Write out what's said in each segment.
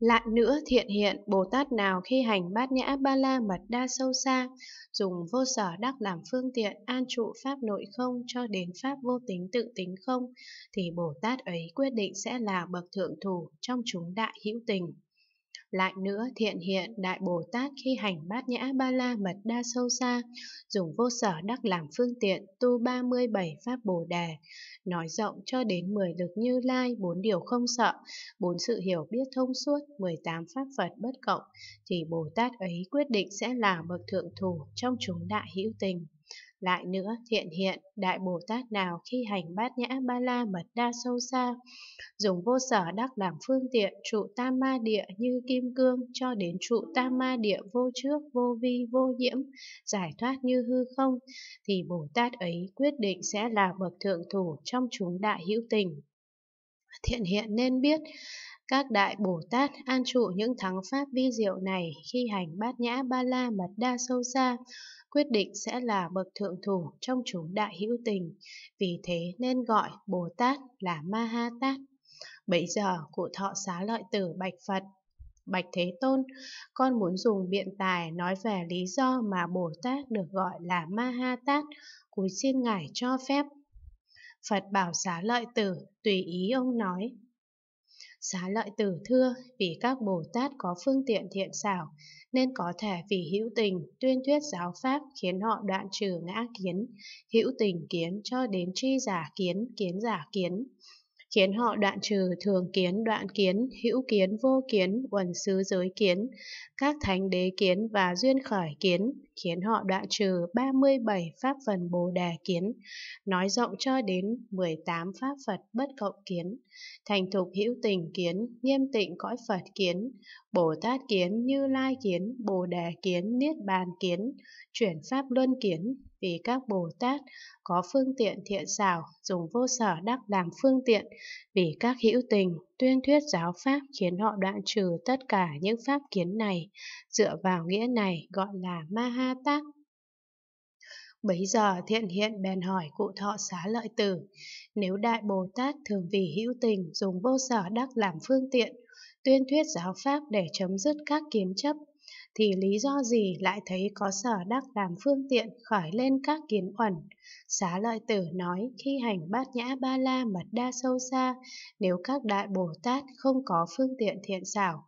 Lại nữa thiện hiện Bồ Tát nào khi hành bát nhã ba la mật đa sâu xa, dùng vô sở đắc làm phương tiện an trụ pháp nội không cho đến pháp vô tính tự tính không, thì Bồ Tát ấy quyết định sẽ là bậc thượng thủ trong chúng đại hữu tình. Lại nữa thiện hiện Đại Bồ Tát khi hành bát nhã ba la mật đa sâu xa, dùng vô sở đắc làm phương tiện tu 37 pháp Bồ Đề, nói rộng cho đến 10 lực như lai, bốn điều không sợ, bốn sự hiểu biết thông suốt, 18 pháp Phật bất cộng, thì Bồ Tát ấy quyết định sẽ là bậc thượng thủ trong chúng đại hữu tình. Lại nữa, thiện hiện, Đại Bồ Tát nào khi hành bát nhã ba la mật đa sâu xa, dùng vô sở đắc làm phương tiện trụ tam ma địa như kim cương cho đến trụ tam ma địa vô trước, vô vi, vô nhiễm, giải thoát như hư không, thì Bồ Tát ấy quyết định sẽ là bậc thượng thủ trong chúng đại hữu tình. Thiện hiện nên biết, các đại Bồ Tát an trụ những thắng pháp vi diệu này khi hành bát nhã ba la mật đa sâu xa, quyết định sẽ là bậc thượng thủ trong chúng đại hữu tình, vì thế nên gọi Bồ Tát là Ma Ha Tát. Bây giờ cụ thọ xá lợi tử bạch Phật. Bạch Thế Tôn, con muốn dùng biện tài nói về lý do mà Bồ Tát được gọi là Ma Ha Tát, cúi xin Ngài cho phép. Phật bảo xá lợi tử, tùy ý ông nói, Xá lợi tử thưa, vì các Bồ Tát có phương tiện thiện xảo, nên có thể vì hữu tình tuyên thuyết giáo pháp khiến họ đoạn trừ ngã kiến, hữu tình kiến cho đến tri giả kiến, kiến giả kiến khiến họ đoạn trừ thường kiến đoạn kiến, hữu kiến vô kiến, quần xứ giới kiến, các thánh đế kiến và duyên khởi kiến, khiến họ đoạn trừ 37 pháp phần bồ đề kiến, nói rộng cho đến 18 pháp Phật bất cộng kiến, thành thục hữu tình kiến, nghiêm tịnh cõi Phật kiến, Bồ Tát kiến, Như Lai kiến, Bồ đề kiến, Niết bàn kiến, chuyển pháp luân kiến, vì các Bồ Tát có phương tiện thiện xảo, dùng vô sở đắc làm phương tiện, vì các hữu tình, tuyên thuyết giáo pháp khiến họ đoạn trừ tất cả những pháp kiến này, dựa vào nghĩa này gọi là Maha Tát. Bấy giờ thiện hiện bèn hỏi cụ thọ xá lợi tử, nếu Đại Bồ Tát thường vì hữu tình dùng vô sở đắc làm phương tiện, tuyên thuyết giáo pháp để chấm dứt các kiến chấp, thì lý do gì lại thấy có sở đắc làm phương tiện khởi lên các kiến uẩn? Xá lợi tử nói khi hành bát nhã ba la mật đa sâu xa, nếu các đại Bồ Tát không có phương tiện thiện xảo,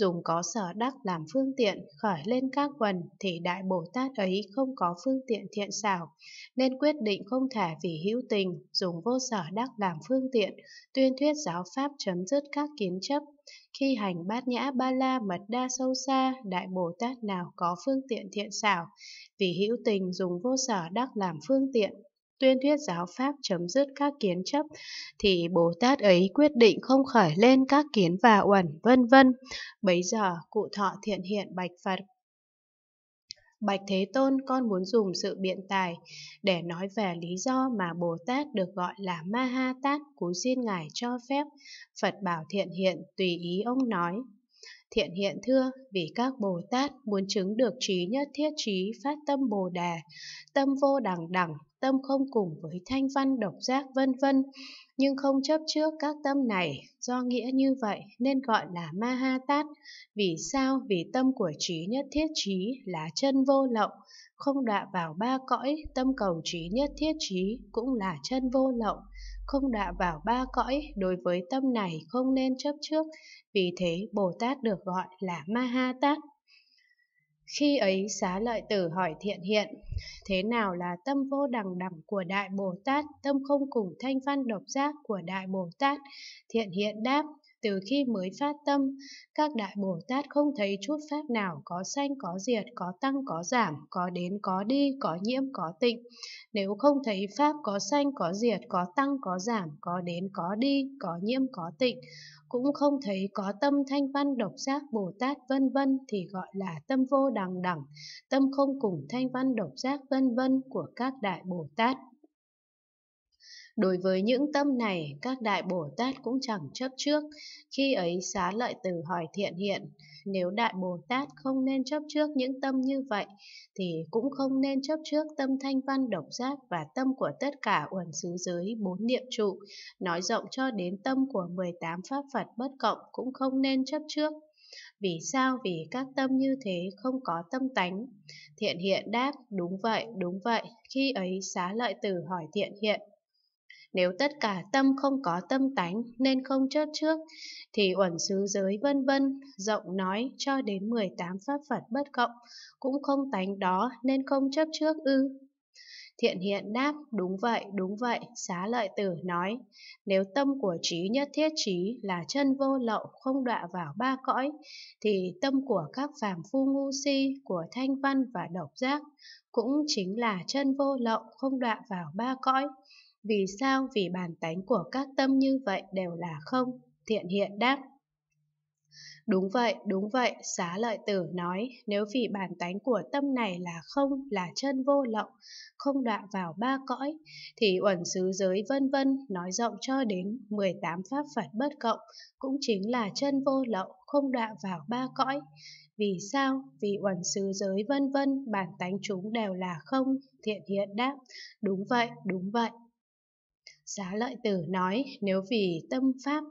dùng có sở đắc làm phương tiện khởi lên các quần thì đại bồ tát ấy không có phương tiện thiện xảo nên quyết định không thể vì hữu tình dùng vô sở đắc làm phương tiện tuyên thuyết giáo pháp chấm dứt các kiến chấp khi hành bát nhã ba la mật đa sâu xa đại bồ tát nào có phương tiện thiện xảo vì hữu tình dùng vô sở đắc làm phương tiện tuyên thuyết giáo pháp chấm dứt các kiến chấp thì Bồ Tát ấy quyết định không khởi lên các kiến và uẩn vân vân. Bấy giờ cụ thọ thiện hiện bạch Phật Bạch Thế Tôn con muốn dùng sự biện tài để nói về lý do mà Bồ Tát được gọi là Ma Ha Tát cú xin Ngài cho phép. Phật bảo thiện hiện tùy ý ông nói. Thiện hiện thưa, vì các Bồ Tát muốn chứng được trí nhất thiết trí phát tâm Bồ Đà, tâm vô đẳng đẳng, tâm không cùng với thanh văn độc giác vân vân, nhưng không chấp trước các tâm này, do nghĩa như vậy nên gọi là ma ha tát. Vì sao? Vì tâm của trí nhất thiết trí là chân vô lậu, không đọa vào ba cõi tâm cầu trí nhất thiết trí cũng là chân vô lậu không đọa vào ba cõi đối với tâm này không nên chấp trước vì thế bồ tát được gọi là ma ha tát khi ấy xá lợi tử hỏi thiện hiện thế nào là tâm vô đẳng đẳng của đại bồ tát tâm không cùng thanh văn độc giác của đại bồ tát thiện hiện đáp từ khi mới phát tâm, các đại Bồ Tát không thấy chút pháp nào có sanh có diệt, có tăng có giảm, có đến có đi, có nhiễm có tịnh. Nếu không thấy pháp có sanh có diệt, có tăng có giảm, có đến có đi, có nhiễm có tịnh, cũng không thấy có tâm thanh văn độc giác Bồ Tát vân vân thì gọi là tâm vô đằng đẳng, tâm không cùng thanh văn độc giác vân vân của các đại Bồ Tát. Đối với những tâm này, các đại Bồ Tát cũng chẳng chấp trước, khi ấy xá lợi từ hỏi thiện hiện, nếu đại Bồ Tát không nên chấp trước những tâm như vậy, thì cũng không nên chấp trước tâm thanh văn độc giác và tâm của tất cả uẩn xứ giới bốn niệm trụ, nói rộng cho đến tâm của 18 pháp Phật bất cộng cũng không nên chấp trước. Vì sao? Vì các tâm như thế không có tâm tánh. Thiện hiện đáp, đúng vậy, đúng vậy. Khi ấy xá lợi tử hỏi thiện hiện, nếu tất cả tâm không có tâm tánh nên không chấp trước, thì uẩn xứ giới vân vân, rộng nói cho đến 18 pháp Phật bất cộng, cũng không tánh đó nên không chấp trước ư. Thiện hiện đáp, đúng vậy, đúng vậy, xá lợi tử nói, nếu tâm của trí nhất thiết trí là chân vô lậu không đọa vào ba cõi, thì tâm của các phàm phu ngu si, của thanh văn và độc giác cũng chính là chân vô lậu không đọa vào ba cõi. Vì sao vì bản tánh của các tâm như vậy đều là không? Thiện hiện đáp. Đúng vậy, đúng vậy, xá lợi tử nói, nếu vì bản tánh của tâm này là không, là chân vô lậu, không đọa vào ba cõi, thì uẩn xứ giới vân vân nói rộng cho đến 18 pháp Phật bất cộng, cũng chính là chân vô lậu, không đọa vào ba cõi. Vì sao? Vì uẩn xứ giới vân vân, bản tánh chúng đều là không, thiện hiện đáp. Đúng vậy, đúng vậy, Giá lợi tử nói nếu vì tâm pháp